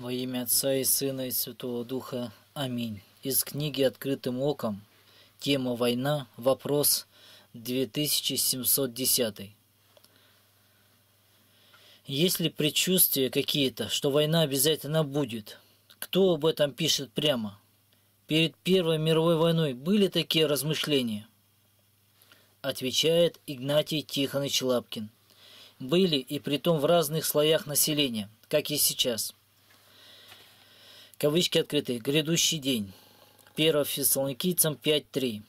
Во имя Отца и Сына и Святого Духа. Аминь. Из книги «Открытым оком» Тема «Война. Вопрос 2710». Есть ли предчувствия какие-то, что война обязательно будет? Кто об этом пишет прямо? Перед Первой мировой войной были такие размышления? Отвечает Игнатий Тихонович Лапкин. Были и притом в разных слоях населения, как и сейчас – Кавычки открыты. Грядущий день. 1 Фессалоникийцам 5.3.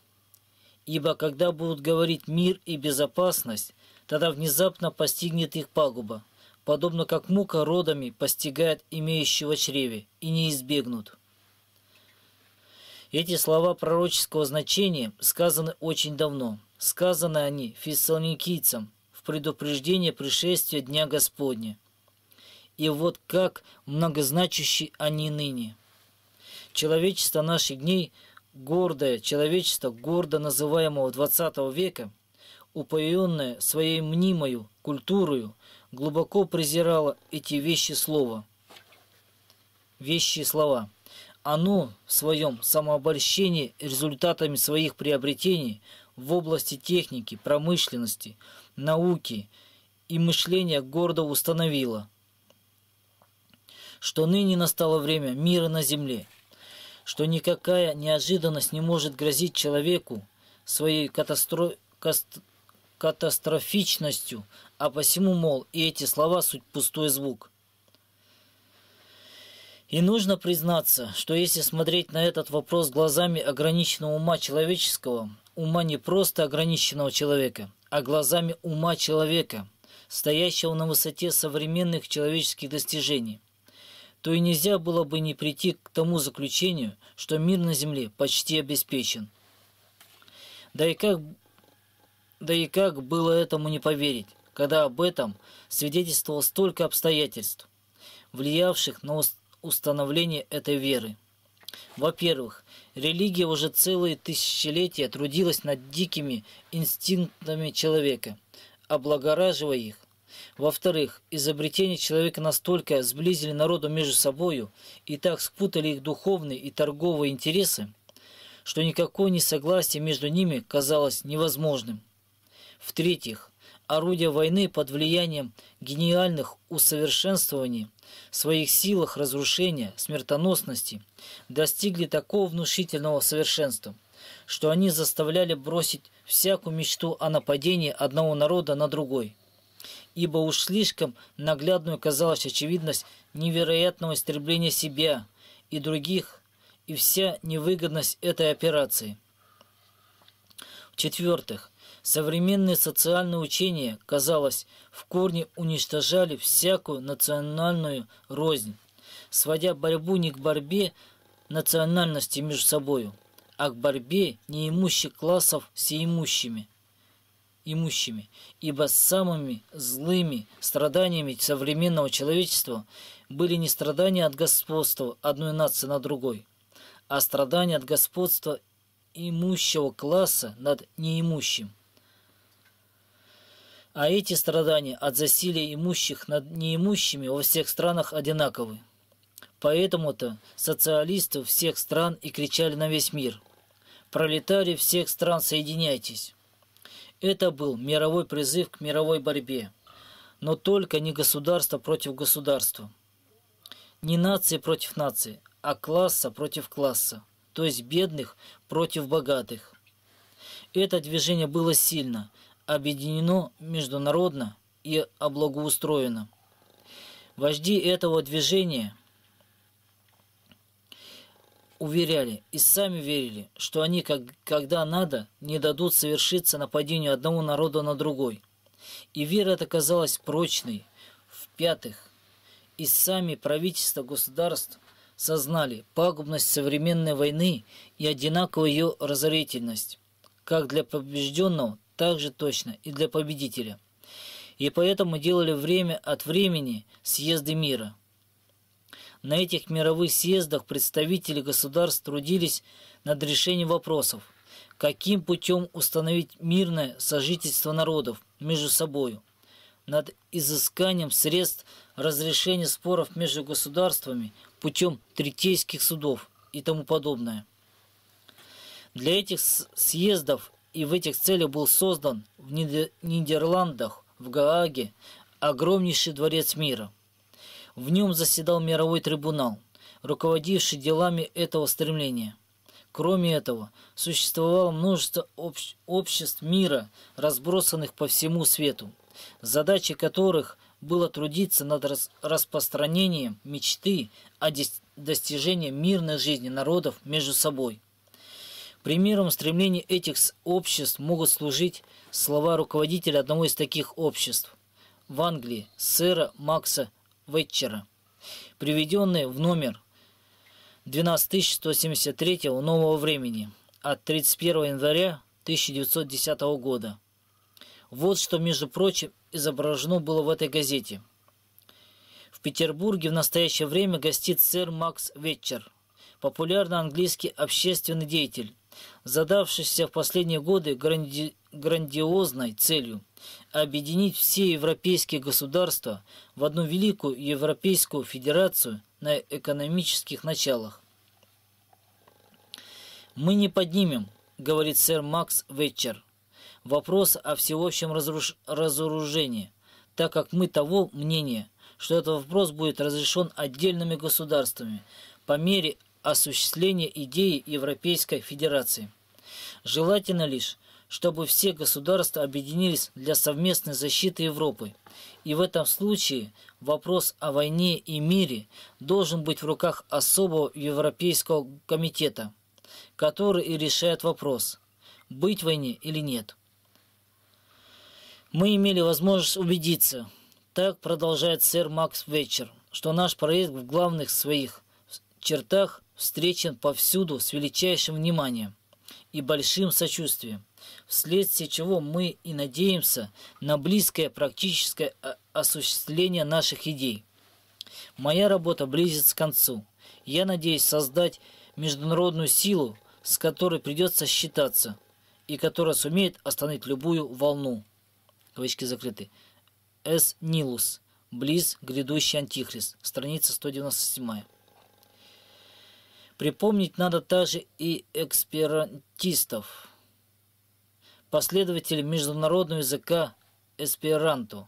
Ибо когда будут говорить мир и безопасность, тогда внезапно постигнет их пагуба, подобно как мука родами постигает имеющего чреве, и не избегнут. Эти слова пророческого значения сказаны очень давно. Сказаны они фессалоникийцам в предупреждение пришествия Дня Господня – и вот как многозначащи они ныне. Человечество наших дней, гордое человечество, гордо называемого XX века, упоенное своей мнимою культурою, глубоко презирало эти вещи слова. Вещи слова. Оно в своем самообольщении результатами своих приобретений в области техники, промышленности, науки и мышления гордо установило – что ныне настало время мира на земле, что никакая неожиданность не может грозить человеку своей катастро... катастрофичностью, а посему, мол, и эти слова суть пустой звук. И нужно признаться, что если смотреть на этот вопрос глазами ограниченного ума человеческого, ума не просто ограниченного человека, а глазами ума человека, стоящего на высоте современных человеческих достижений – то и нельзя было бы не прийти к тому заключению, что мир на Земле почти обеспечен. Да и как, да и как было этому не поверить, когда об этом свидетельствовало столько обстоятельств, влиявших на установление этой веры. Во-первых, религия уже целые тысячелетия трудилась над дикими инстинктами человека, облагораживая их, во-вторых, изобретения человека настолько сблизили народу между собою и так спутали их духовные и торговые интересы, что никакое несогласие между ними казалось невозможным. В-третьих, орудия войны под влиянием гениальных усовершенствований, своих силах разрушения, смертоносности достигли такого внушительного совершенства, что они заставляли бросить всякую мечту о нападении одного народа на другой – ибо уж слишком наглядную казалась очевидность невероятного истребления себя и других, и вся невыгодность этой операции. В-четвертых, современные социальные учения, казалось, в корне уничтожали всякую национальную рознь, сводя борьбу не к борьбе национальности между собою, а к борьбе неимущих классов с имущими имущими, ибо самыми злыми страданиями современного человечества были не страдания от господства одной нации над другой, а страдания от господства имущего класса над неимущим. А эти страдания от засилия имущих над неимущими во всех странах одинаковы. Поэтому-то социалисты всех стран и кричали на весь мир. Пролетарии всех стран, соединяйтесь! Это был мировой призыв к мировой борьбе, но только не государство против государства, не нации против нации, а класса против класса, то есть бедных против богатых. Это движение было сильно, объединено международно и облагоустроено. Вожди этого движения – уверяли и сами верили, что они, как, когда надо, не дадут совершиться нападению одного народа на другой. И вера эта казалась прочной. В-пятых, и сами правительства государств сознали пагубность современной войны и одинаковую ее разорительность, как для побежденного, так же точно и для победителя. И поэтому делали время от времени съезды мира – на этих мировых съездах представители государств трудились над решением вопросов, каким путем установить мирное сожительство народов между собою, над изысканием средств разрешения споров между государствами путем третейских судов и тому подобное. Для этих съездов и в этих целях был создан в Нидерландах, в Гааге, огромнейший дворец мира – в нем заседал мировой трибунал, руководивший делами этого стремления. Кроме этого, существовало множество общ обществ мира, разбросанных по всему свету, задачей которых было трудиться над рас распространением мечты о достижении мирной жизни народов между собой. Примером стремлений этих обществ могут служить слова руководителя одного из таких обществ в Англии сэра Макса Вэтчера, приведенный в номер 12173 нового времени от 31 января 1910 года. Вот что, между прочим, изображено было в этой газете. В Петербурге в настоящее время гостит сэр Макс Ветчер, популярный английский общественный деятель, задавшийся в последние годы гранди... грандиозной целью – объединить все европейские государства в одну великую Европейскую Федерацию на экономических началах. «Мы не поднимем», — говорит сэр Макс Ветчер, — «вопрос о всеобщем разруш... разоружении, так как мы того мнения, что этот вопрос будет разрешен отдельными государствами по мере осуществления идеи Европейской Федерации. Желательно лишь, чтобы все государства объединились для совместной защиты Европы. И в этом случае вопрос о войне и мире должен быть в руках особого Европейского комитета, который и решает вопрос, быть войне или нет. Мы имели возможность убедиться, так продолжает сэр Макс Вечер, что наш проект в главных своих чертах встречен повсюду с величайшим вниманием и большим сочувствием вследствие чего мы и надеемся на близкое практическое э, осуществление наших идей. Моя работа близится к концу. Я надеюсь создать международную силу, с которой придется считаться, и которая сумеет остановить любую волну. Кавычки закрыты. С. Нилус. Близ грядущий антихрист. Страница 197. Припомнить надо также и эксперантистов последователи международного языка эсперанто,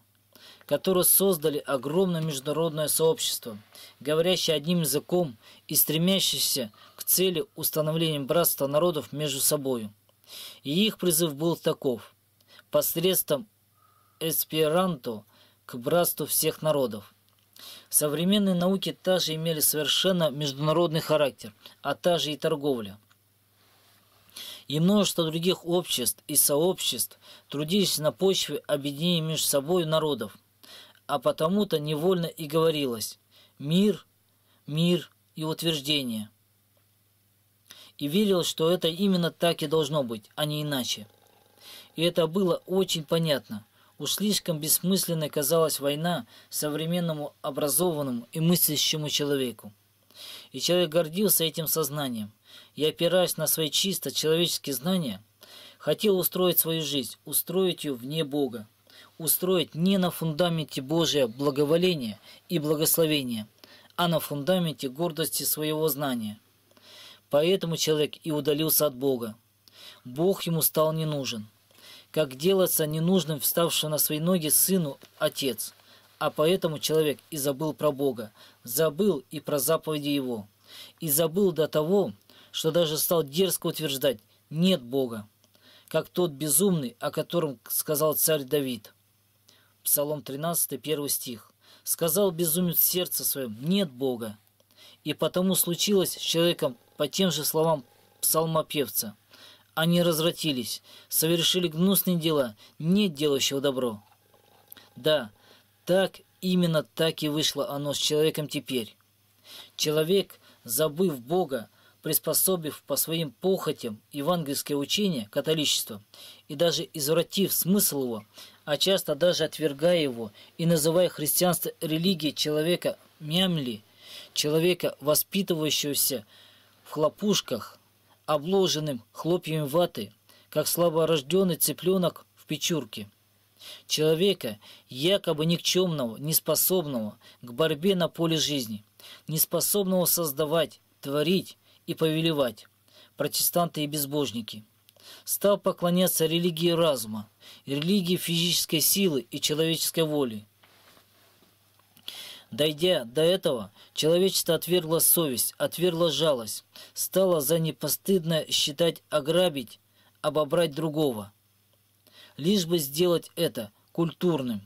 которые создали огромное международное сообщество, говорящее одним языком и стремящееся к цели установления братства народов между собой. И их призыв был таков – посредством эсперанто к братству всех народов. Современные науки также имели совершенно международный характер, а также и торговля – и множество других обществ и сообществ трудились на почве объединения между собой народов. А потому-то невольно и говорилось «мир, мир и утверждение». И верил, что это именно так и должно быть, а не иначе. И это было очень понятно. Уж слишком бессмысленной казалась война современному образованному и мыслящему человеку. И человек гордился этим сознанием – и, опираясь на свои чисто человеческие знания, хотел устроить свою жизнь, устроить ее вне Бога, устроить не на фундаменте Божия благоволения и благословения, а на фундаменте гордости своего знания. Поэтому человек и удалился от Бога. Бог ему стал не нужен. Как делаться ненужным вставшего на свои ноги сыну отец. А поэтому человек и забыл про Бога, забыл и про заповеди его, и забыл до того, что даже стал дерзко утверждать «нет Бога», как тот безумный, о котором сказал царь Давид. Псалом 13, 1 стих. «Сказал безумец в сердце своем, нет Бога». И потому случилось с человеком по тем же словам псалмопевца. Они развратились, совершили гнусные дела, нет делающего добро. Да, так, именно так и вышло оно с человеком теперь. Человек, забыв Бога, приспособив по своим похотям евангельское учение, католичество, и даже извратив смысл его, а часто даже отвергая его и называя христианство религией человека мямли, человека, воспитывающегося в хлопушках, обложенным хлопьями ваты, как слаборожденный цыпленок в печурке. Человека, якобы никчемного, неспособного к борьбе на поле жизни, неспособного создавать, творить, и повелевать, протестанты и безбожники. Стал поклоняться религии разума, религии физической силы и человеческой воли. Дойдя до этого, человечество отвергло совесть, отвергло жалость, стало за непостыдно считать ограбить, обобрать другого. Лишь бы сделать это культурным,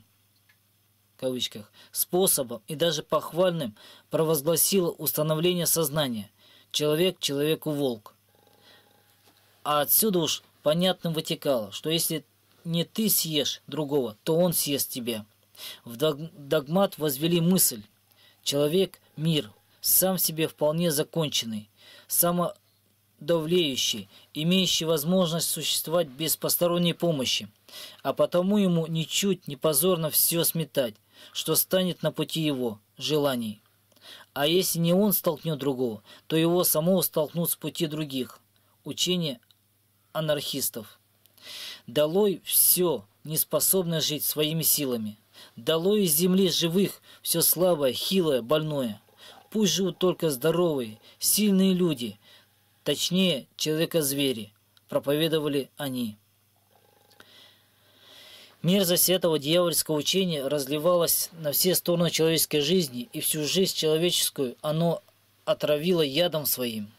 в кавычках, способом и даже похвальным провозгласило установление сознания – человек человеку волк. А отсюда уж понятно вытекало, что если не ты съешь другого, то он съест тебя. В догмат возвели мысль. Человек – мир, сам себе вполне законченный, самодавлеющий, имеющий возможность существовать без посторонней помощи, а потому ему ничуть не позорно все сметать, что станет на пути его желаний. А если не он столкнет другого, то его самого столкнут с пути других. Учение анархистов. Долой все, неспособное жить своими силами. Долой из земли живых все слабое, хилое, больное. Пусть живут только здоровые, сильные люди, точнее, человека-звери, проповедовали они. Мерзость этого дьявольского учения разливалась на все стороны человеческой жизни, и всю жизнь человеческую оно отравило ядом своим.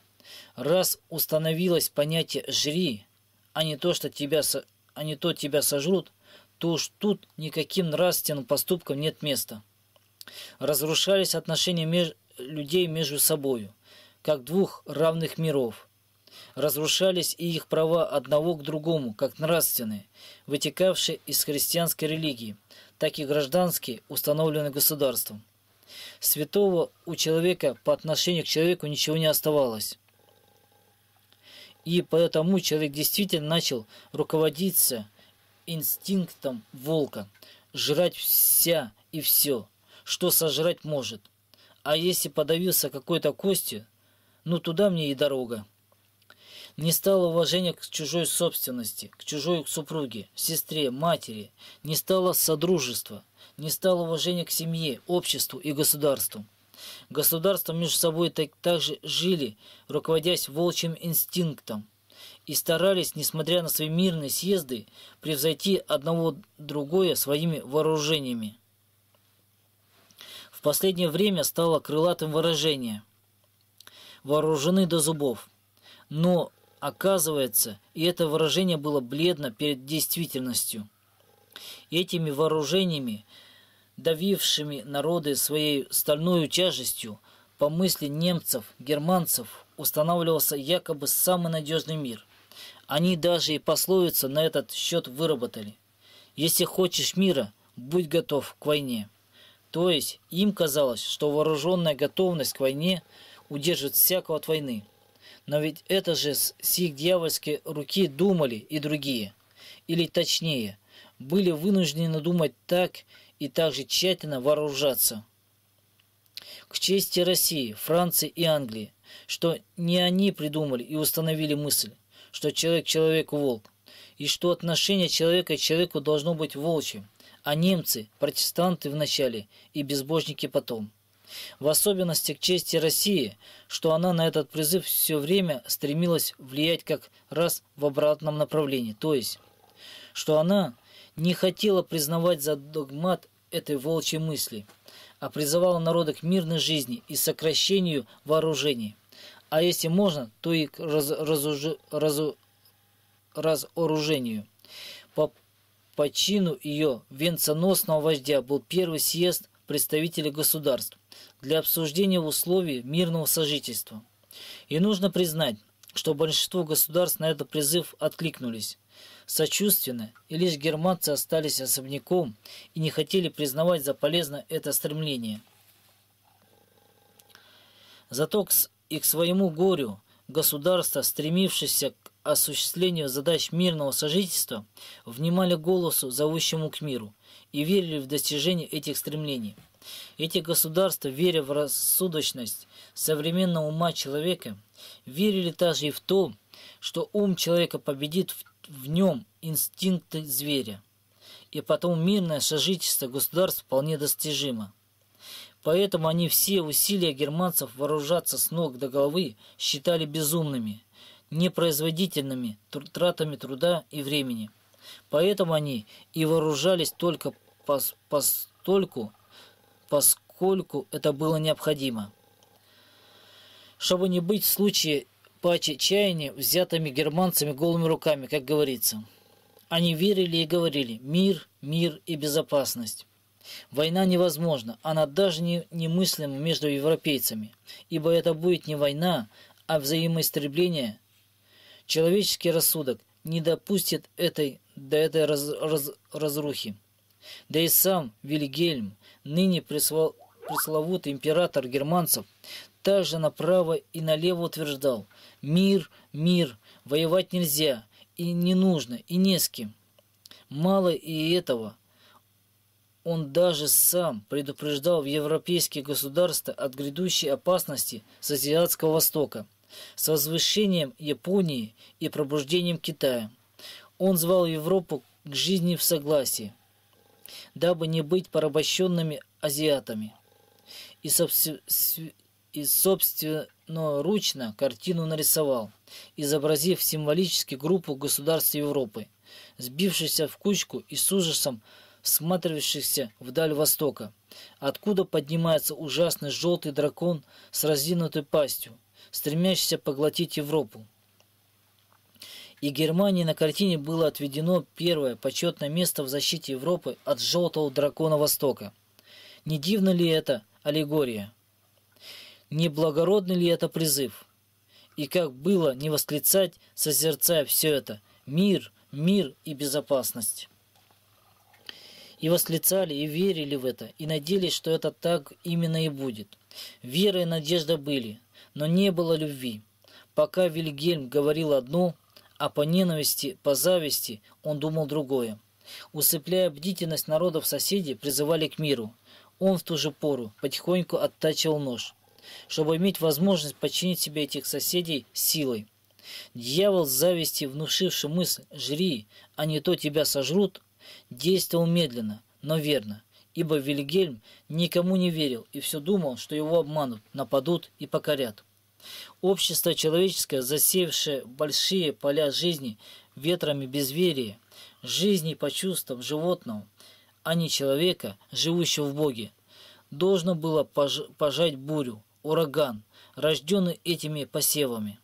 Раз установилось понятие «жри», а не то, что тебя, а не то тебя сожрут, то уж тут никаким нравственным поступкам нет места. Разрушались отношения меж... людей между собою, как двух равных миров – разрушались и их права одного к другому, как нравственные, вытекавшие из христианской религии, так и гражданские, установленные государством. Святого у человека по отношению к человеку ничего не оставалось. И поэтому человек действительно начал руководиться инстинктом волка – жрать вся и все, что сожрать может. А если подавился какой-то костью, ну туда мне и дорога. Не стало уважения к чужой собственности, к чужой супруге, сестре, матери. Не стало содружества. Не стало уважения к семье, обществу и государству. Государства между собой так, так же жили, руководясь волчьим инстинктом. И старались, несмотря на свои мирные съезды, превзойти одного другое своими вооружениями. В последнее время стало крылатым выражение «вооружены до зубов» но Оказывается, и это выражение было бледно перед действительностью. Этими вооружениями, давившими народы своей стальной тяжестью, по мысли немцев, германцев, устанавливался якобы самый надежный мир. Они даже и пословицу на этот счет выработали. «Если хочешь мира, будь готов к войне». То есть им казалось, что вооруженная готовность к войне удержит всякого от войны – но ведь это же с сих дьявольской руки думали и другие. Или точнее, были вынуждены думать так и также тщательно вооружаться. К чести России, Франции и Англии, что не они придумали и установили мысль, что человек человеку волк, и что отношение человека к человеку должно быть волчьим, а немцы – протестанты вначале и безбожники потом – в особенности к чести России, что она на этот призыв все время стремилась влиять как раз в обратном направлении, то есть, что она не хотела признавать за догмат этой волчьей мысли, а призывала народы к мирной жизни и сокращению вооружений. А если можно, то и к раз, разуж, разу, разоружению. По, по чину ее венценосного вождя был первый съезд представителей государств, для обсуждения условий мирного сожительства. И нужно признать, что большинство государств на этот призыв откликнулись. Сочувственно, и лишь германцы остались особняком и не хотели признавать за полезно это стремление. Зато и к своему горю государства, стремившиеся к осуществлению задач мирного сожительства, внимали голосу, зовущему к миру, и верили в достижение этих стремлений – эти государства, веря в рассудочность современного ума человека, верили также и в то, что ум человека победит в нем инстинкты зверя. И потом мирное сожительство государств вполне достижимо. Поэтому они все усилия германцев вооружаться с ног до головы считали безумными, непроизводительными тратами труда и времени. Поэтому они и вооружались только постольку, поскольку это было необходимо. Чтобы не быть в случае паче чаяния, взятыми германцами голыми руками, как говорится. Они верили и говорили «мир, мир и безопасность». Война невозможна, она даже не, немыслима между европейцами, ибо это будет не война, а взаимоистребление. Человеческий рассудок не допустит этой, до этой раз, раз, разрухи. Да и сам Вильгельм ныне присвал, пресловутый император германцев, также направо и налево утверждал «Мир, мир, воевать нельзя, и не нужно, и не с кем». Мало и этого. Он даже сам предупреждал европейские государства от грядущей опасности с Азиатского Востока, с возвышением Японии и пробуждением Китая. Он звал Европу к жизни в согласии дабы не быть порабощенными азиатами. И, собственно, ручно картину нарисовал, изобразив символически группу государств Европы, сбившихся в кучку и с ужасом всматривающихся вдаль востока, откуда поднимается ужасный желтый дракон с раздвинутой пастью, стремящийся поглотить Европу и Германии на картине было отведено первое почетное место в защите Европы от желтого дракона Востока. Не дивно ли это аллегория? Не благородный ли это призыв? И как было не восклицать, созерцая все это? Мир, мир и безопасность. И восклицали, и верили в это, и надеялись, что это так именно и будет. Вера и надежда были, но не было любви. Пока Вильгельм говорил одно, а по ненависти, по зависти он думал другое. Усыпляя бдительность народов соседей, призывали к миру. Он в ту же пору потихоньку оттачивал нож, чтобы иметь возможность подчинить себе этих соседей силой. Дьявол с зависти, внушивший мысль «жри, а не то тебя сожрут», действовал медленно, но верно, ибо Вильгельм никому не верил и все думал, что его обманут, нападут и покорят. Общество человеческое, засевшее большие поля жизни ветрами безверия, жизни по чувствам животного, а не человека, живущего в Боге, должно было пожать бурю, ураган, рожденный этими посевами.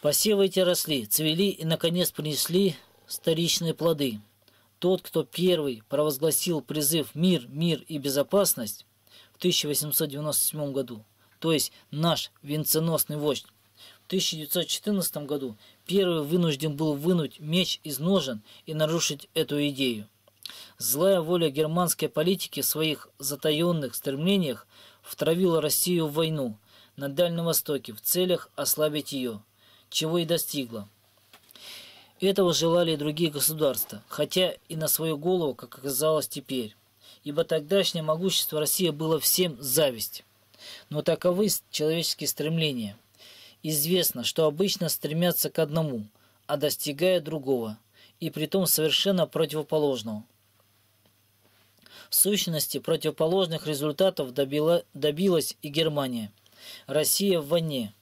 Посевы эти росли, цвели и, наконец, принесли старичные плоды. Тот, кто первый провозгласил призыв «Мир, мир и безопасность» в 1897 году, то есть наш венценосный вождь. В 1914 году первый вынужден был вынуть меч из ножен и нарушить эту идею. Злая воля германской политики в своих затаенных стремлениях втравила Россию в войну на Дальнем Востоке в целях ослабить ее, чего и достигла. Этого желали и другие государства, хотя и на свою голову, как оказалось теперь, ибо тогдашнее могущество России было всем зависть но таковы человеческие стремления. Известно, что обычно стремятся к одному, а достигая другого, и притом совершенно противоположного. В сущности, противоположных результатов добила, добилась и Германия. Россия в войне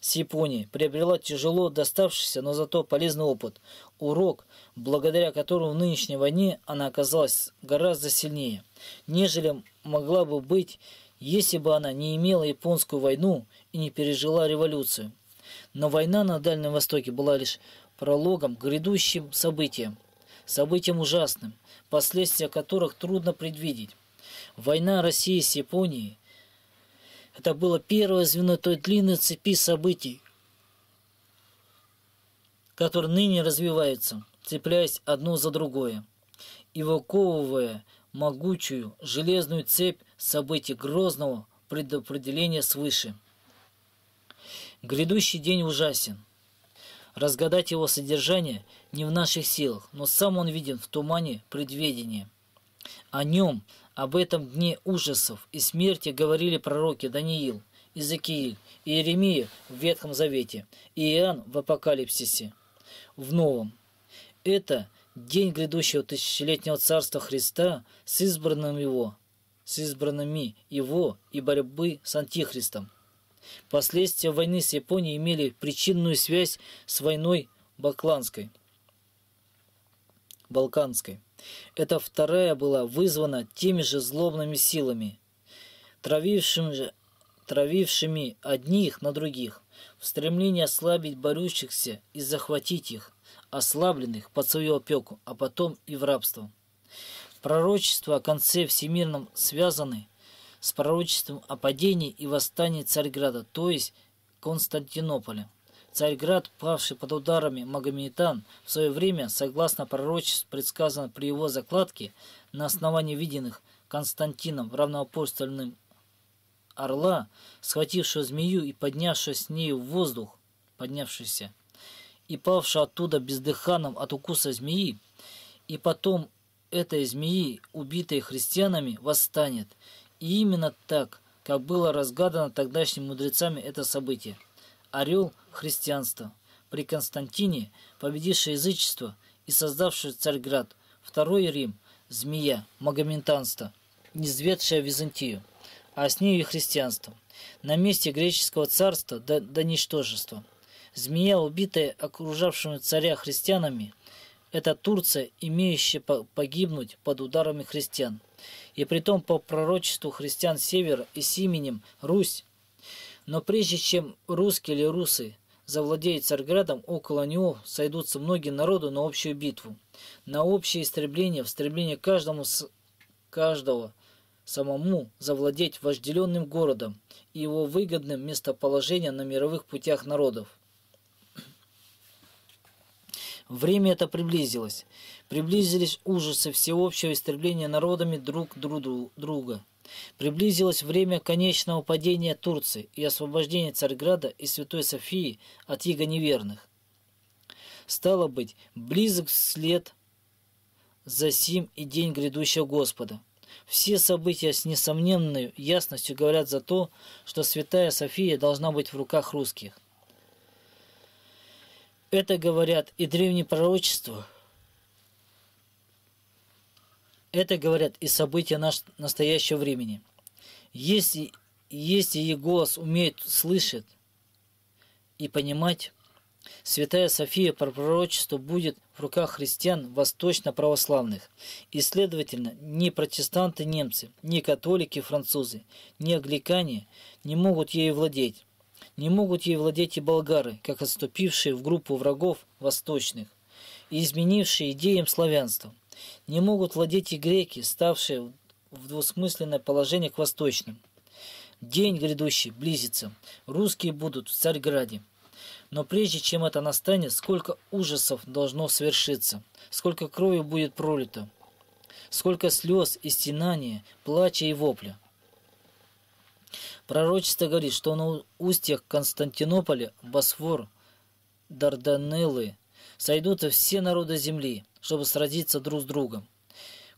с Японией приобрела тяжело доставшийся, но зато полезный опыт, урок, благодаря которому в нынешней войне она оказалась гораздо сильнее, нежели могла бы быть если бы она не имела японскую войну и не пережила революцию. Но война на Дальнем Востоке была лишь прологом к грядущим событиям. Событиям ужасным, последствия которых трудно предвидеть. Война России с Японией – это было первое звено той длинной цепи событий, которые ныне развиваются, цепляясь одно за другое и выковывая – могучую железную цепь событий грозного предопределения свыше. Грядущий день ужасен. Разгадать его содержание не в наших силах, но сам он виден в тумане предведения. О нем, об этом дне ужасов и смерти говорили пророки Даниил, Иезекииль, Иеремия в Ветхом Завете и Иоанн в Апокалипсисе в Новом. Это – день грядущего тысячелетнего царства Христа с избранным его, с избранными его и борьбы с Антихристом. Последствия войны с Японией имели причинную связь с войной Бакланской. Балканской. Эта вторая была вызвана теми же злобными силами, травившими, травившими одних на других, в стремлении ослабить борющихся и захватить их ослабленных под свою опеку, а потом и в рабство. Пророчества о конце всемирном связаны с пророчеством о падении и восстании Царьграда, то есть Константинополя. Царьград, павший под ударами Магометан, в свое время, согласно пророчеству, предсказано при его закладке, на основании виденных Константином равноапостольным орла, схватившего змею и поднявшего с нею в воздух, поднявшийся и павший оттуда бездыханным от укуса змеи, и потом этой змеи, убитой христианами, восстанет. И именно так, как было разгадано тогдашними мудрецами это событие. Орел – христианство. При Константине, победившее язычество и создавшее Царьград, второй Рим – змея, магометанство, низведшая Византию, а с нею и христианство. На месте греческого царства до, до ничтожества – Змея, убитая окружавшими царя христианами, это Турция, имеющая погибнуть под ударами христиан. И притом по пророчеству христиан Север и с именем Русь. Но прежде чем русские или русы завладеют Царьградом, около него сойдутся многие народы на общую битву, на общее истребление, в стремлении каждому с... каждого самому завладеть вожделенным городом и его выгодным местоположением на мировых путях народов. Время это приблизилось. Приблизились ужасы всеобщего истребления народами друг друга. Приблизилось время конечного падения Турции и освобождения Царьграда и Святой Софии от иго неверных. Стало быть, близок след за сим и день грядущего Господа. Все события с несомненной ясностью говорят за то, что Святая София должна быть в руках русских. Это говорят и древние пророчества. Это говорят и события наш, настоящего времени. Если, если ее голос умеет слышать и понимать, Святая София про пророчество будет в руках христиан восточно-православных. И, следовательно, ни протестанты-немцы, ни католики-французы, ни англикане не могут ей владеть. Не могут ей владеть и болгары, как отступившие в группу врагов восточных и изменившие идеям славянства. Не могут владеть и греки, ставшие в двусмысленное положение к восточным. День грядущий близится. Русские будут в Царьграде. Но прежде чем это настанет, сколько ужасов должно свершиться, сколько крови будет пролито, сколько слез и стенания, плача и вопля – Пророчество говорит, что на устьях Константинополя, Босфор, Дарданеллы сойдутся все народы земли, чтобы сразиться друг с другом.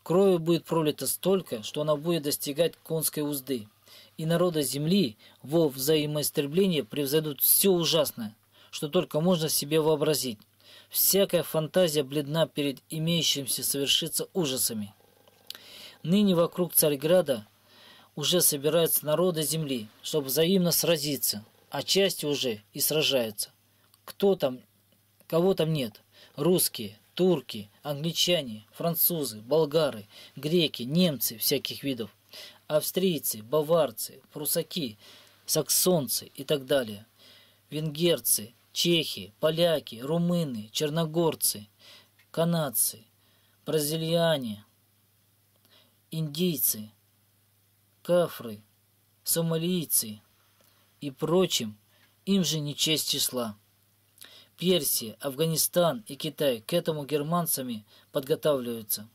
Крови будет пролито столько, что она будет достигать конской узды. И народы земли во взаимоистреблении превзойдут все ужасное, что только можно себе вообразить. Всякая фантазия бледна перед имеющимся совершиться ужасами. Ныне вокруг Царьграда – уже собираются народы земли, чтобы взаимно сразиться, а части уже и сражаются. Кто там, кого там нет? Русские, турки, англичане, французы, болгары, греки, немцы всяких видов, австрийцы, баварцы, прусаки, саксонцы и так далее, венгерцы, чехи, поляки, румыны, черногорцы, канадцы, бразильяне, индийцы – кафры, сомалийцы и прочим, им же не честь числа. Персия, Афганистан и Китай к этому германцами подготавливаются.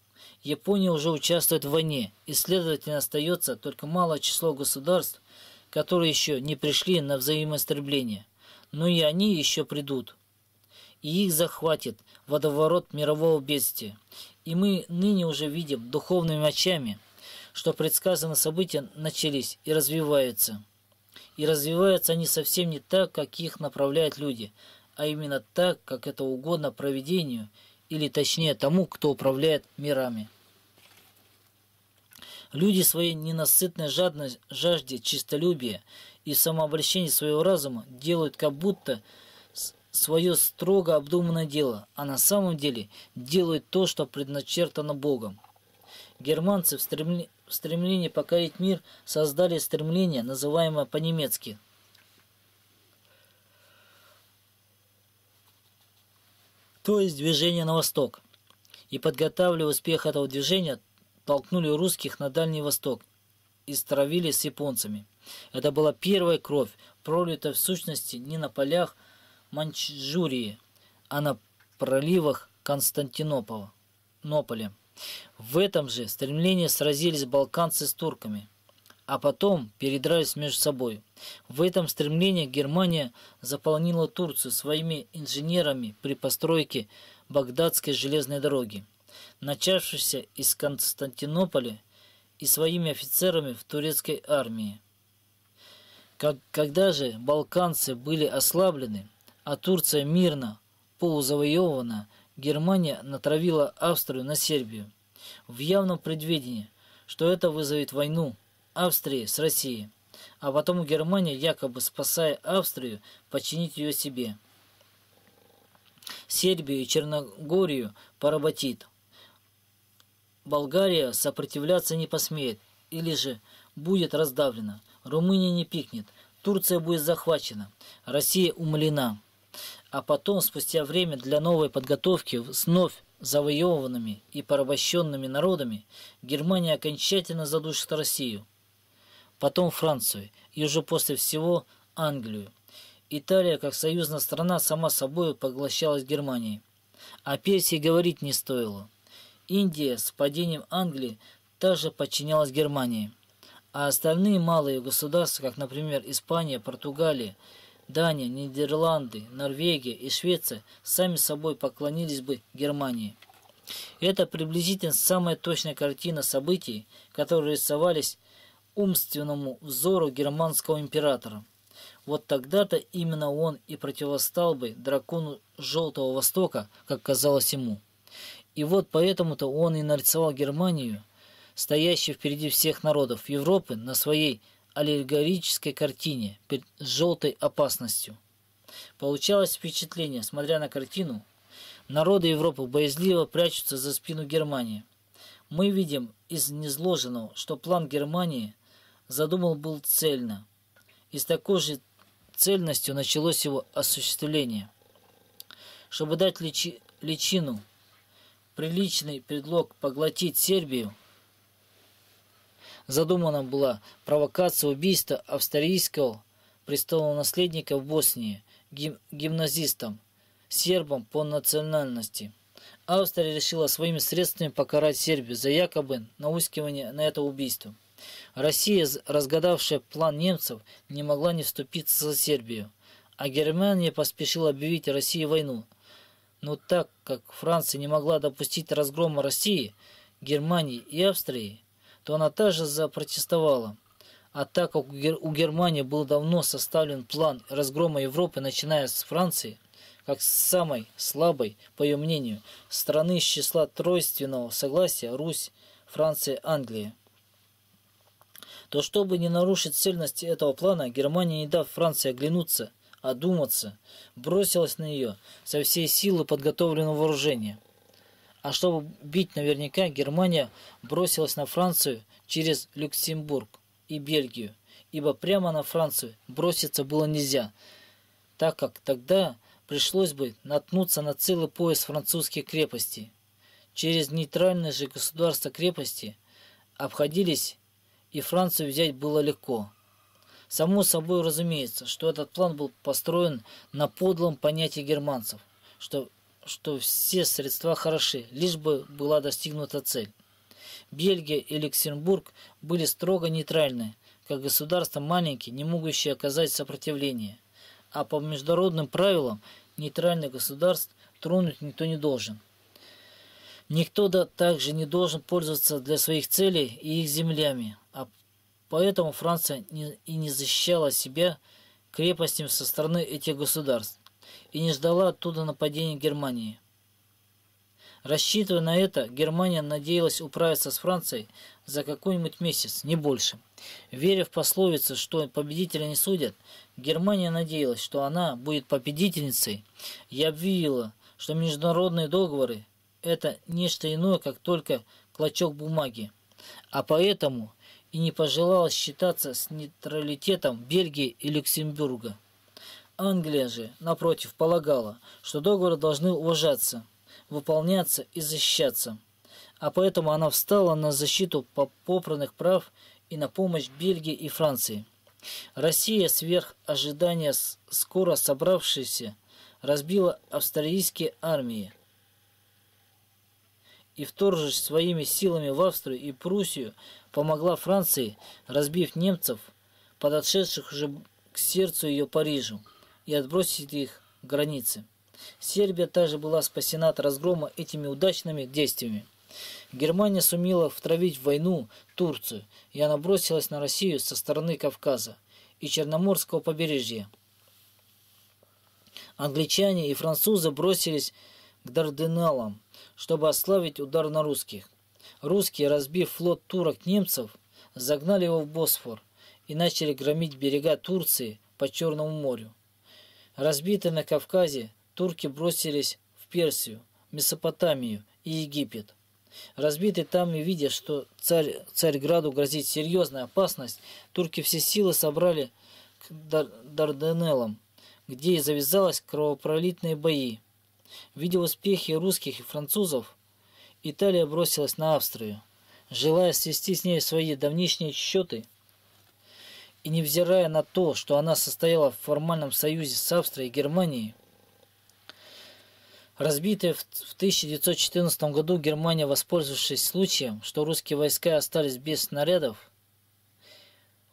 Япония уже участвует в войне, и, следовательно, остается только малое число государств, которые еще не пришли на взаимоистребление. Но и они еще придут. И их захватит водоворот мирового бедствия. И мы ныне уже видим духовными очами – что предсказанные события начались и развиваются. И развиваются они совсем не так, как их направляют люди, а именно так, как это угодно проведению, или точнее тому, кто управляет мирами. Люди своей ненасытной жадной жажде чистолюбия и самообращении своего разума делают как будто свое строго обдуманное дело, а на самом деле делают то, что предначертано Богом. Германцы в, стремлении, в стремлении покорить мир создали стремление, называемое по-немецки то есть движение на восток. И подготавливая успех этого движения, толкнули русских на Дальний Восток и стравили с японцами. Это была первая кровь, пролита в сущности не на полях Маньчжурии, а на проливах Константинополя. В этом же стремлении сразились балканцы с турками, а потом передрались между собой. В этом стремлении Германия заполнила Турцию своими инженерами при постройке Багдадской железной дороги, начавшейся из Константинополя и своими офицерами в турецкой армии. Как, когда же балканцы были ослаблены, а Турция мирно, полузавоевана – Германия натравила Австрию на Сербию в явном предвидении, что это вызовет войну Австрии с Россией, а потом Германия, якобы спасая Австрию, подчинить ее себе. Сербию и Черногорию поработит. Болгария сопротивляться не посмеет или же будет раздавлена. Румыния не пикнет. Турция будет захвачена. Россия умлена а потом, спустя время для новой подготовки с вновь завоеванными и порабощенными народами, Германия окончательно задушит Россию, потом Францию и уже после всего Англию. Италия, как союзная страна, сама собой поглощалась Германией. О Персии говорить не стоило. Индия с падением Англии также подчинялась Германии, а остальные малые государства, как, например, Испания, Португалия, Дания, Нидерланды, Норвегия и Швеция сами собой поклонились бы Германии. Это приблизительно самая точная картина событий, которые рисовались умственному взору германского императора. Вот тогда-то именно он и противостал бы дракону Желтого Востока, как казалось ему. И вот поэтому-то он и нарисовал Германию, стоящей впереди всех народов Европы, на своей аллегорической картине с желтой опасностью. Получалось впечатление, смотря на картину, народы Европы боязливо прячутся за спину Германии. Мы видим из незложенного, что план Германии задумал был цельно, и с такой же цельностью началось его осуществление. Чтобы дать личи, личину, приличный предлог поглотить Сербию – Задумана была провокация убийства австрийского престолного наследника в Боснии гим гимназистом, сербом по национальности. Австрия решила своими средствами покарать Сербию за якобы наускивание на это убийство. Россия, разгадавшая план немцев, не могла не вступиться за Сербию, а Германия поспешила объявить России войну. Но так как Франция не могла допустить разгрома России, Германии и Австрии, то она также запротестовала. А так как у Германии был давно составлен план разгрома Европы, начиная с Франции, как самой слабой, по ее мнению, страны из числа тройственного согласия Русь, Франция, Англия, то чтобы не нарушить цельность этого плана, Германия, не дав Франции оглянуться, одуматься, бросилась на нее со всей силы подготовленного вооружения – а чтобы бить наверняка, Германия бросилась на Францию через Люксембург и Бельгию, ибо прямо на Францию броситься было нельзя, так как тогда пришлось бы наткнуться на целый пояс французских крепостей. Через нейтральные же государства крепости обходились, и Францию взять было легко. Само собой разумеется, что этот план был построен на подлом понятии германцев, что что все средства хороши, лишь бы была достигнута цель. Бельгия и Люксембург были строго нейтральны, как государство маленькие, не могущие оказать сопротивление. А по международным правилам нейтральных государств тронуть никто не должен. Никто да также не должен пользоваться для своих целей и их землями, а поэтому Франция не, и не защищала себя крепостями со стороны этих государств и не ждала оттуда нападения Германии. Рассчитывая на это, Германия надеялась управиться с Францией за какой-нибудь месяц, не больше. Веря в пословицу, что победителя не судят, Германия надеялась, что она будет победительницей и объявила, что международные договоры – это нечто иное, как только клочок бумаги. А поэтому и не пожелала считаться с нейтралитетом Бельгии и Люксембурга. Англия же, напротив, полагала, что договоры должны уважаться, выполняться и защищаться. А поэтому она встала на защиту попранных прав и на помощь Бельгии и Франции. Россия, сверх ожидания скоро собравшейся, разбила австралийские армии и, вторжись своими силами в Австрию и Пруссию, помогла Франции, разбив немцев, подошедших уже к сердцу ее Парижу и отбросить их границы. Сербия также была спасена от разгрома этими удачными действиями. Германия сумела втравить в войну Турцию, и она бросилась на Россию со стороны Кавказа и Черноморского побережья. Англичане и французы бросились к Дарданеллам, чтобы ославить удар на русских. Русские, разбив флот турок-немцев, загнали его в Босфор и начали громить берега Турции по Черному морю. Разбитые на Кавказе, турки бросились в Персию, Месопотамию и Египет. Разбитый там и видя, что царь, Царьграду грозит серьезная опасность, турки все силы собрали к Дар Дарданеллам, где и завязались кровопролитные бои. Видя успехи русских и французов, Италия бросилась на Австрию. Желая свести с ней свои давнишние счеты, и невзирая на то, что она состояла в формальном союзе с Австрией и Германией, Разбитая в 1914 году Германия, воспользовавшись случаем, что русские войска остались без снарядов,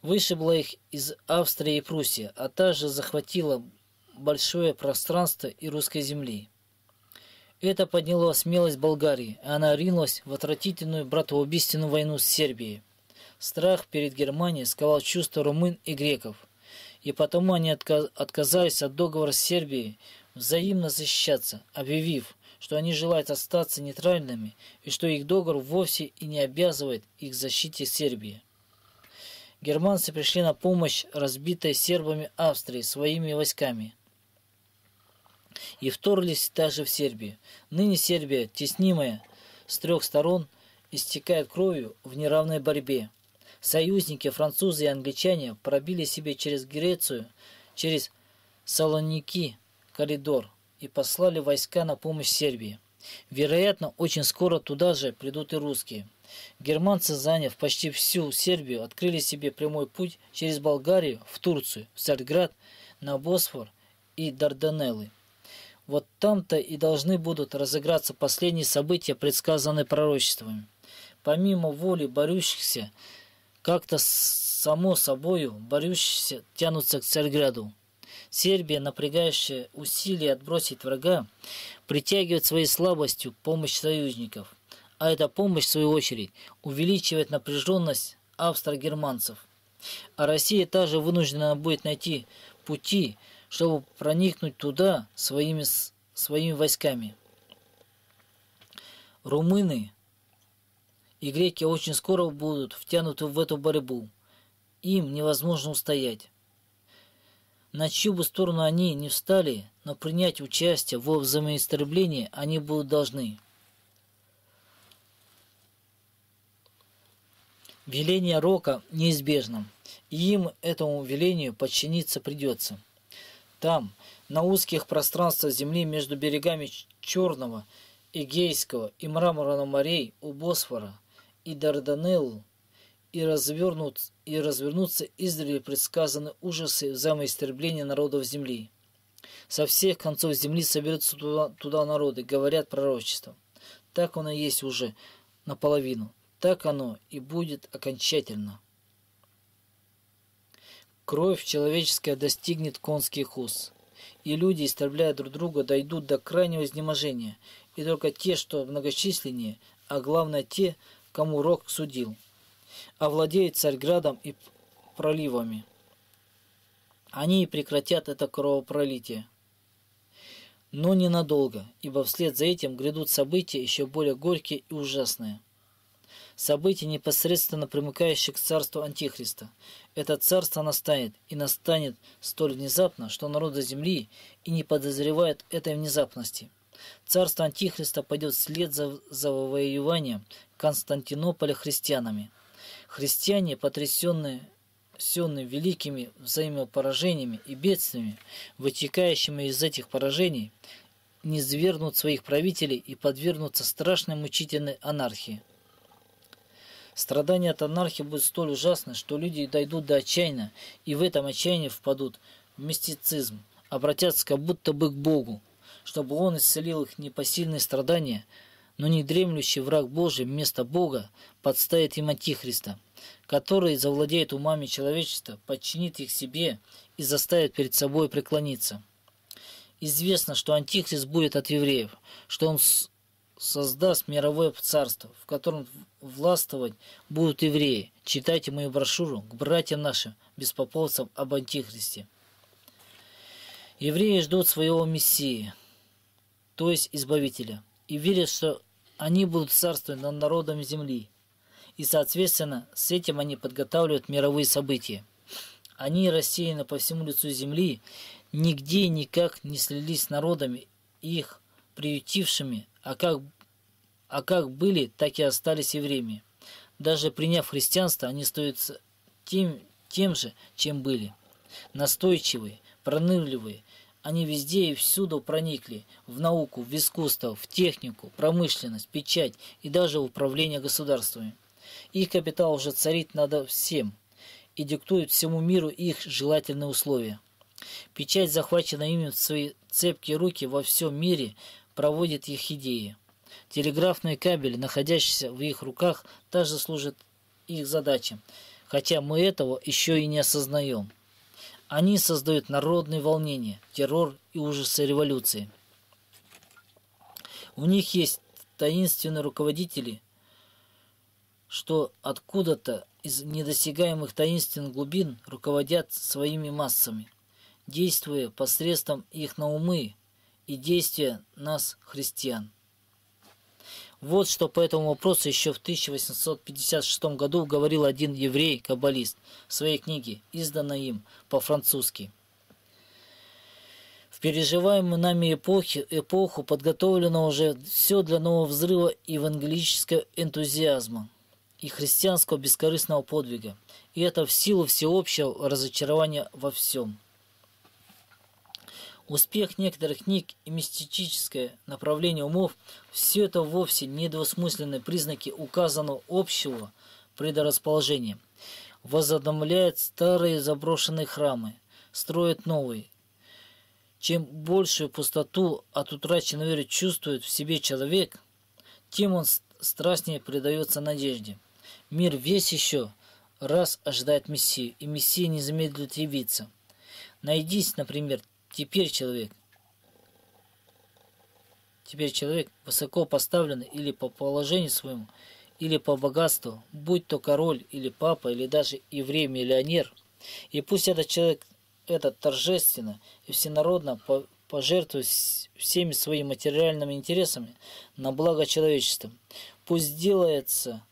вышибла их из Австрии и Пруссии, а также захватила большое пространство и русской земли. Это подняло смелость Болгарии, и она ринулась в отвратительную братоубийственную войну с Сербией. Страх перед Германией сковал чувства румын и греков, и потому они отказались от договора с Сербией взаимно защищаться, объявив, что они желают остаться нейтральными и что их договор вовсе и не обязывает их защите Сербии. Германцы пришли на помощь разбитой сербами Австрии своими войсками и вторглись даже в Сербию. Ныне Сербия, теснимая с трех сторон, истекает кровью в неравной борьбе. Союзники, французы и англичане пробили себе через Грецию, через Салоники коридор и послали войска на помощь Сербии. Вероятно, очень скоро туда же придут и русские. Германцы, заняв почти всю Сербию, открыли себе прямой путь через Болгарию в Турцию, в Царьград, на Босфор и Дарданеллы. Вот там-то и должны будут разыграться последние события, предсказанные пророчествами. Помимо воли борющихся как-то само собою борющиеся тянутся к Царьграду. Сербия, напрягающая усилия отбросить врага, притягивает своей слабостью помощь союзников, а эта помощь, в свою очередь, увеличивает напряженность австро-германцев. А Россия также вынуждена будет найти пути, чтобы проникнуть туда своими, своими войсками. Румыны и греки очень скоро будут втянуты в эту борьбу. Им невозможно устоять. На чью бы сторону они не встали, но принять участие во взаимоистреблении они будут должны. Веление Рока неизбежно, и им этому велению подчиниться придется. Там, на узких пространствах земли между берегами Черного, Эгейского и Мраморного морей у Босфора – и Дарданелл, и, развернут, и развернуться издревле предсказаны ужасы взаимоистребления народов земли. Со всех концов земли соберутся туда, туда народы, говорят пророчество. Так оно есть уже наполовину, так оно и будет окончательно. Кровь человеческая достигнет конских уз, и люди, истребляя друг друга, дойдут до крайнего изнеможения, и только те, что многочисленнее, а главное те, кому Рок судил, овладеет а Царьградом и проливами. Они и прекратят это кровопролитие. Но ненадолго, ибо вслед за этим грядут события еще более горькие и ужасные. События, непосредственно примыкающие к царству Антихриста. Это царство настанет, и настанет столь внезапно, что народы земли и не подозревают этой внезапности. Царство Антихриста пойдет вслед за завоеванием Константинополя христианами. Христиане, потрясенные потрясенные великими взаимопоражениями и бедствиями, вытекающими из этих поражений, не свергнут своих правителей и подвергнутся страшной мучительной анархии. Страдания от анархии будут столь ужасны, что люди дойдут до отчаяния, и в этом отчаянии впадут в мистицизм, обратятся как будто бы к Богу, чтобы Он исцелил их непосильные страдания – но не дремлющий враг Божий вместо Бога подставит им Антихриста, который завладеет умами человечества, подчинит их себе и заставит перед собой преклониться. Известно, что Антихрист будет от евреев, что он создаст мировое царство, в котором властвовать будут евреи. Читайте мою брошюру к братьям нашим, беспоповцам об Антихристе. Евреи ждут своего Мессии, то есть Избавителя – и верят, что они будут царствовать над народом земли. И, соответственно, с этим они подготавливают мировые события. Они рассеяны по всему лицу земли, нигде никак не слились с народами, их приютившими, а как, а как были, так и остались евреями. Даже приняв христианство, они остаются тем, тем же, чем были. Настойчивые, пронырливые, они везде и всюду проникли – в науку, в искусство, в технику, промышленность, печать и даже в управление государствами. Их капитал уже царит надо всем и диктует всему миру их желательные условия. Печать, захваченная ими в свои цепкие руки во всем мире, проводит их идеи. Телеграфные кабели, находящиеся в их руках, также служат их задачам, хотя мы этого еще и не осознаем. Они создают народные волнения, террор и ужасы революции. У них есть таинственные руководители, что откуда-то из недосягаемых таинственных глубин руководят своими массами, действуя посредством их наумы и действия нас, христиан. Вот что по этому вопросу еще в 1856 году говорил один еврей-каббалист в своей книге, изданной им по-французски. В переживаемой нами эпохи, эпоху подготовлено уже все для нового взрыва евангелического энтузиазма и христианского бескорыстного подвига. И это в силу всеобщего разочарования во всем. Успех некоторых книг и мистическое направление умов – все это вовсе недвусмысленные признаки указанного общего предрасположения. Возобновляют старые заброшенные храмы, строят новые. Чем большую пустоту от утраченной веры чувствует в себе человек, тем он страстнее предается надежде. Мир весь еще раз ожидает Мессию, и Мессия не замедлит явиться. Найдись, например, Теперь человек. Теперь человек, высоко поставленный или по положению своему, или по богатству, будь то король или папа, или даже еврей-миллионер, и пусть этот человек этот торжественно и всенародно пожертвует всеми своими материальными интересами на благо человечества. Пусть делается,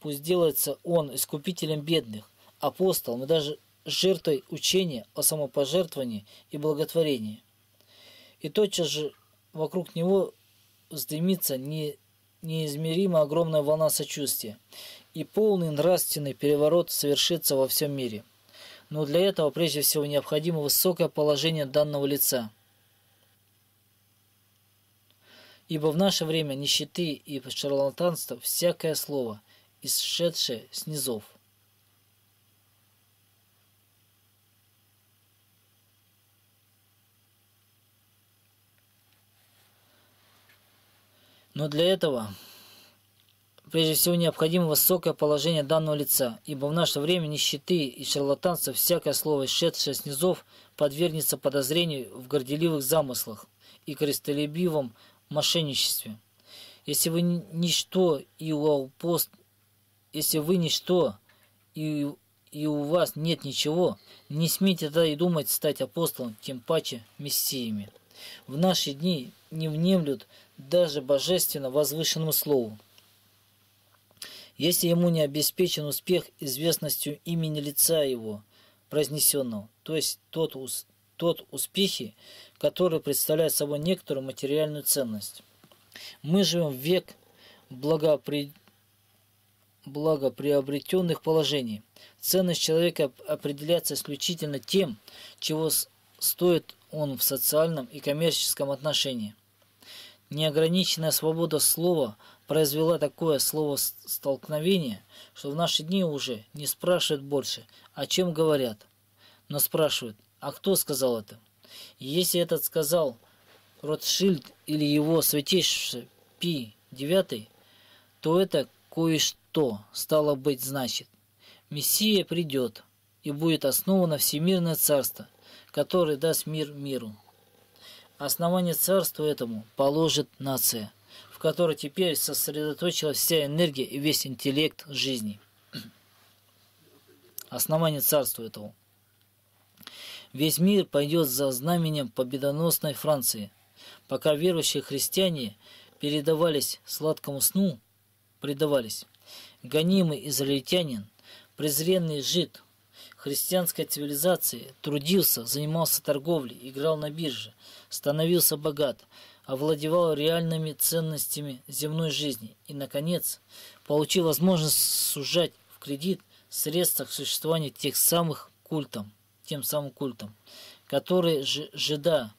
пусть делается он искупителем бедных, апостолом и даже жертвой учения о самопожертвовании и благотворении. И тотчас же вокруг него вздымится не, неизмеримо огромная волна сочувствия, и полный нравственный переворот совершится во всем мире. Но для этого прежде всего необходимо высокое положение данного лица. Ибо в наше время нищеты и шарлатанства всякое слово, исшедшее с низов. Но для этого прежде всего необходимо высокое положение данного лица, ибо в наше время нищеты и шарлатанства всякое слово, исшедшее снизов, подвергнется подозрению в горделивых замыслах и крестолюбивом мошенничестве. Если вы ничто и у пост, если вы ничто и, и у вас нет ничего, не смейте тогда и думать стать апостолом, тем паче мессиями. В наши дни не внемлют даже божественно возвышенным словом. Если ему не обеспечен успех известностью имени лица его, произнесенного, то есть тот, тот успехи, которые представляют собой некоторую материальную ценность. Мы живем в век благопри... благоприобретенных положений. Ценность человека определяется исключительно тем, чего стоит он в социальном и коммерческом отношении. Неограниченная свобода слова произвела такое слово столкновение, что в наши дни уже не спрашивают больше, о чем говорят, но спрашивают, а кто сказал это? И если этот сказал Ротшильд или его святейший Пи IX, то это кое-что стало быть значит. Мессия придет, и будет основано всемирное царство, которое даст мир миру. Основание царству этому положит нация, в которой теперь сосредоточилась вся энергия и весь интеллект жизни. Основание царству этому. Весь мир пойдет за знаменем победоносной Франции. Пока верующие христиане передавались сладкому сну, предавались. Гонимый израильтянин, презренный жид – христианской цивилизации, трудился, занимался торговлей, играл на бирже, становился богат, овладевал реальными ценностями земной жизни и, наконец, получил возможность сужать в кредит средства к существованию тех самых культом, тем самым культом, которые ж, жида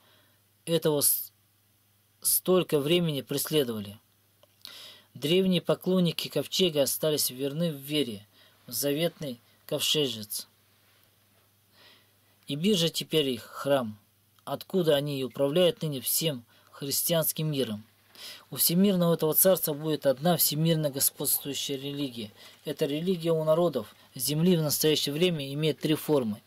этого столько времени преследовали. Древние поклонники ковчега остались верны в вере в заветный ковшежец и же теперь их храм, откуда они и управляют ныне всем христианским миром. У всемирного этого царства будет одна всемирно господствующая религия. Эта религия у народов Земли в настоящее время имеет три формы.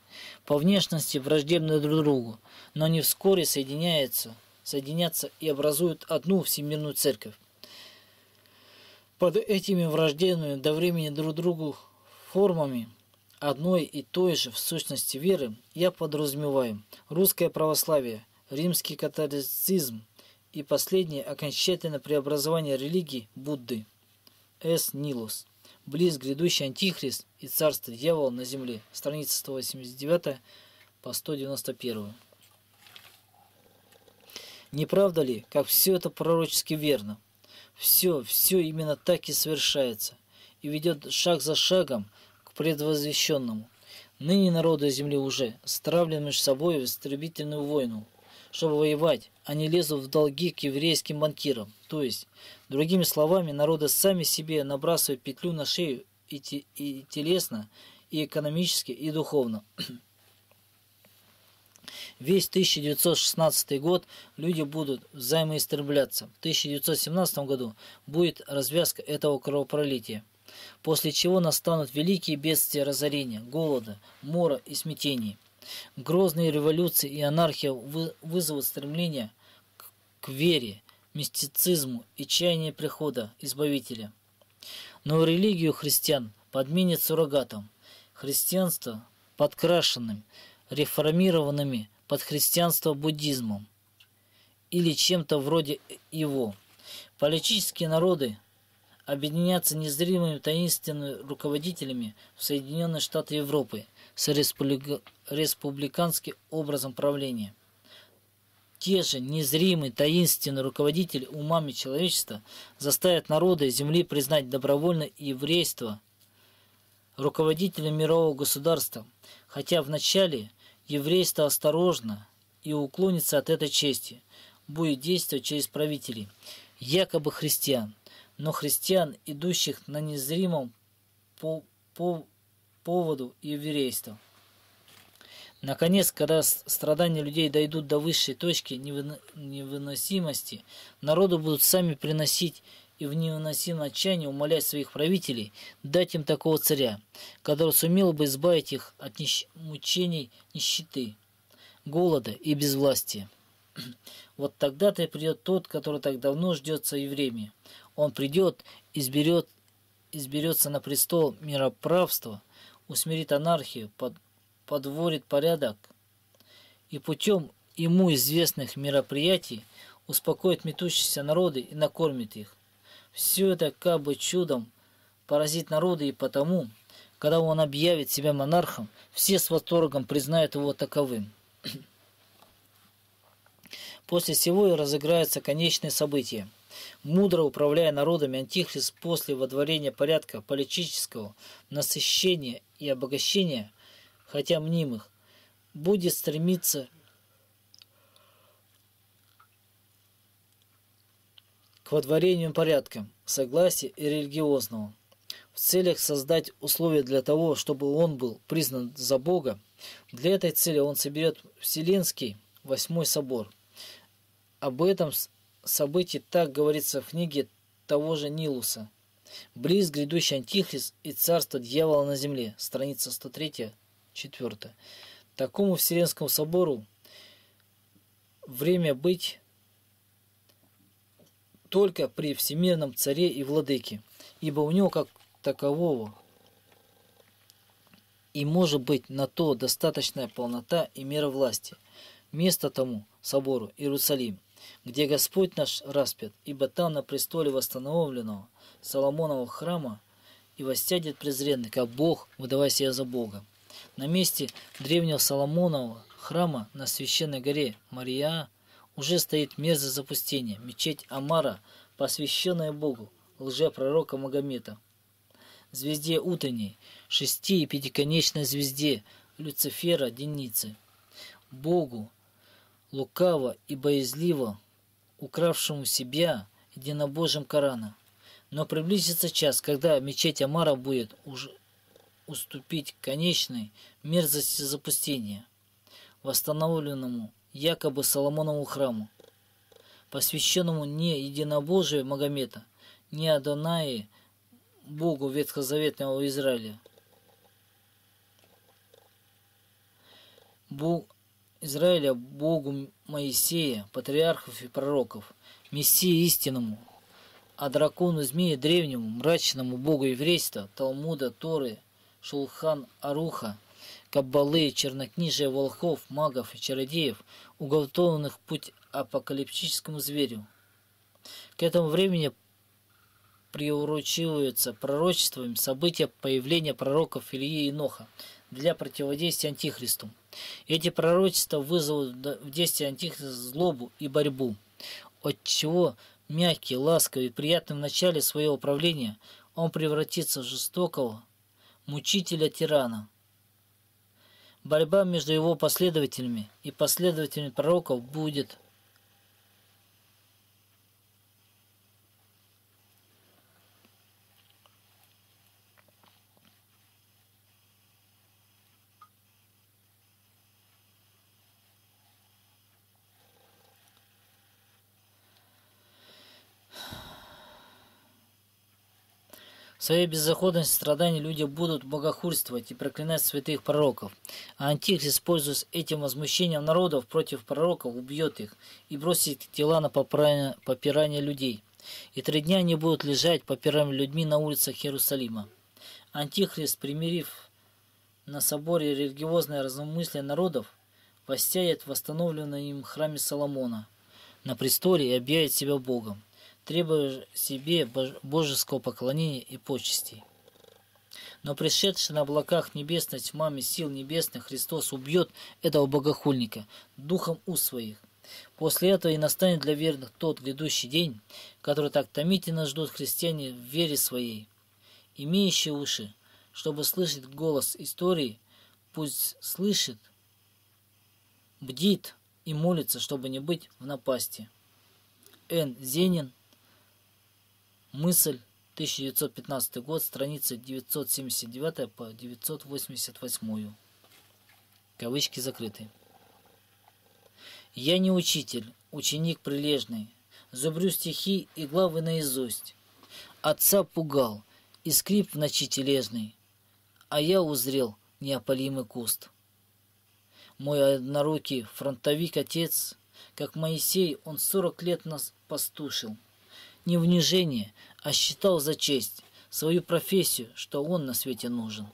По внешности враждебны друг другу, но они вскоре соединяются, соединятся и образуют одну всемирную церковь. Под этими враждебными до времени друг другу формами одной и той же в сущности веры я подразумеваю русское православие, римский католицизм и последнее окончательное преобразование религии Будды. С. Нилус. Близ грядущий антихрист и царство дьявола на земле. Страница 189 по 191. Не правда ли, как все это пророчески верно? Все, все именно так и совершается. И ведет шаг за шагом – предвозвещенному. Ныне народы земли уже стравлены между собой в истребительную войну, чтобы воевать, а не лезут в долги к еврейским банкирам. То есть, другими словами, народы сами себе набрасывают петлю на шею и, те, и телесно, и экономически, и духовно. Весь 1916 год люди будут взаимоистребляться. В 1917 году будет развязка этого кровопролития после чего настанут великие бедствия разорения, голода, мора и смятений. Грозные революции и анархия вызовут стремление к, вере, мистицизму и чаяние прихода Избавителя. Но религию христиан подменят суррогатом, христианство – подкрашенным, реформированными под христианство буддизмом или чем-то вроде его. Политические народы объединяться незримыми таинственными руководителями в Соединенные Штаты Европы с республиканским образом правления. Те же незримые таинственные руководители умами человечества заставят народы Земли признать добровольно еврейство руководителем мирового государства, хотя вначале еврейство осторожно и уклонится от этой чести, будет действовать через правителей, якобы христиан – но христиан, идущих на незримом по, по поводу еврейства. Наконец, когда страдания людей дойдут до высшей точки невыносимости, народу будут сами приносить и в невыносимом отчаянии умолять своих правителей дать им такого царя, который сумел бы избавить их от нищ... мучений нищеты, голода и безвластия. Вот тогда-то и придет тот, который так давно ждется и время. Он придет, изберет, изберется на престол мироправства, усмирит анархию, под, подворит порядок и путем ему известных мероприятий успокоит метущиеся народы и накормит их. Все это как бы чудом поразит народы и потому, когда он объявит себя монархом, все с восторгом признают его таковым. После всего и разыграются конечные события – Мудро управляя народами, Антихрист после водворения порядка политического, насыщения и обогащения, хотя мнимых, будет стремиться к водворению порядка, согласия и религиозного, в целях создать условия для того, чтобы он был признан за Бога. Для этой цели он соберет Вселенский Восьмой Собор. Об этом событий так говорится в книге того же Нилуса. Близ грядущий антихрист и царство дьявола на земле. Страница 103-4. Такому Вселенскому собору время быть только при всемирном царе и владыке, ибо у него как такового и может быть на то достаточная полнота и мера власти. Место тому собору Иерусалим где Господь наш распят, ибо там на престоле восстановленного Соломонова храма и воссядет презренный, как Бог, выдавая себя за Бога. На месте древнего Соломонова храма на священной горе Мария уже стоит место запустения, мечеть Амара, посвященная Богу, лжепророка Магомета. Звезде утренней, шести и пятиконечной звезде Люцифера Деницы. Богу, лукаво и боязливо укравшему себя единобожьем Корана. Но приблизится час, когда мечеть Амара будет уже уступить конечной мерзости запустения, восстановленному якобы Соломонову храму, посвященному не единобожию Магомета, не Адонае, Богу Ветхозаветного Израиля. Бог Израиля Богу Моисея, патриархов и пророков, Мессии истинному, а дракону змеи древнему, мрачному богу еврейства, Талмуда, Торы, Шулхан, Аруха, Каббалы, чернокнижия волхов, магов и чародеев, уготованных путь апокалиптическому зверю. К этому времени приурочиваются пророчествами события появления пророков Ильи и Ноха – для противодействия Антихристу. Эти пророчества вызовут в действии Антихриста злобу и борьбу, от чего мягкий, ласковый и приятный в начале своего правления он превратится в жестокого, мучителя-тирана. Борьба между его последователями и последователями пророков будет В своей беззаходности страданий люди будут богохульствовать и проклинать святых пророков. А Антихрист, используясь этим возмущением народов против пророков, убьет их и бросит тела на попирание, попирание людей. И три дня они будут лежать попираемыми людьми на улицах Иерусалима. Антихрист, примирив на соборе религиозное разномыслие народов, постяет в восстановленном им храме Соломона на престоле и объявит себя Богом требуя себе божеского поклонения и почестей. Но пришедший на облаках небесной тьмами сил небесных Христос убьет этого богохульника духом у своих. После этого и настанет для верных тот грядущий день, который так томительно ждут христиане в вере своей. Имеющие уши, чтобы слышать голос истории, пусть слышит, бдит и молится, чтобы не быть в напасти. Н. Зенин, Мысль, 1915 год, страница 979 по 988. Кавычки закрыты. Я не учитель, ученик прилежный, зубрю стихи и главы наизусть. Отца пугал, и скрип в ночи тележный, а я узрел неопалимый куст. Мой однорукий фронтовик-отец, как Моисей, он сорок лет нас постушил не унижение, а считал за честь свою профессию, что он на свете нужен.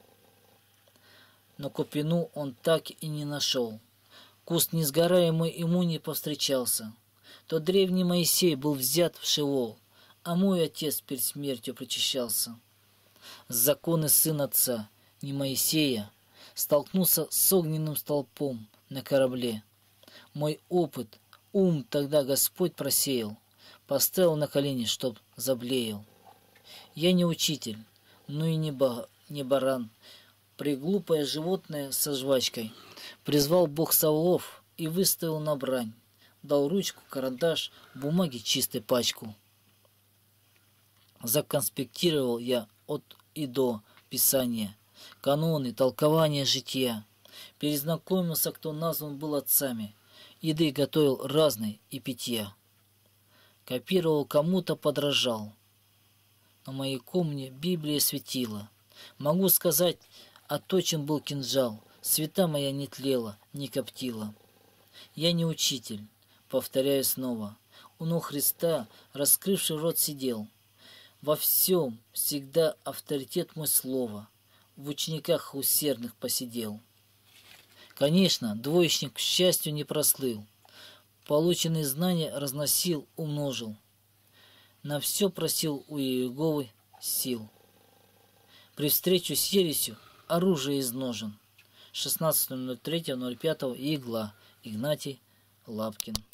Но Купину он так и не нашел. Куст несгораемый ему не повстречался. То древний Моисей был взят в шивол, а мой отец перед смертью причащался. Законы сына отца, не Моисея, столкнулся с огненным столпом на корабле. Мой опыт, ум тогда Господь просеял, Поставил на колени, чтоб заблеял. Я не учитель, ну и не, ба не баран. Приглупое животное со жвачкой. Призвал бог Саулов и выставил на брань. Дал ручку, карандаш, бумаги чистой пачку. Законспектировал я от и до писания, каноны, толкования жития. Перезнакомился, кто назван был отцами. Еды готовил разной и питья копировал, кому-то подражал. На моей комне Библия светила. Могу сказать, оточен был кинжал, света моя не тлела, не коптила. Я не учитель, повторяю снова. У ног Христа, раскрывший рот, сидел. Во всем всегда авторитет мой слова. В учениках усердных посидел. Конечно, двоечник, к счастью, не прослыл. Полученные знания разносил, умножил. На все просил у Иеговы сил. При встрече с ересью оружие из ножен. 16.03.05 Игла. Игнатий Лапкин.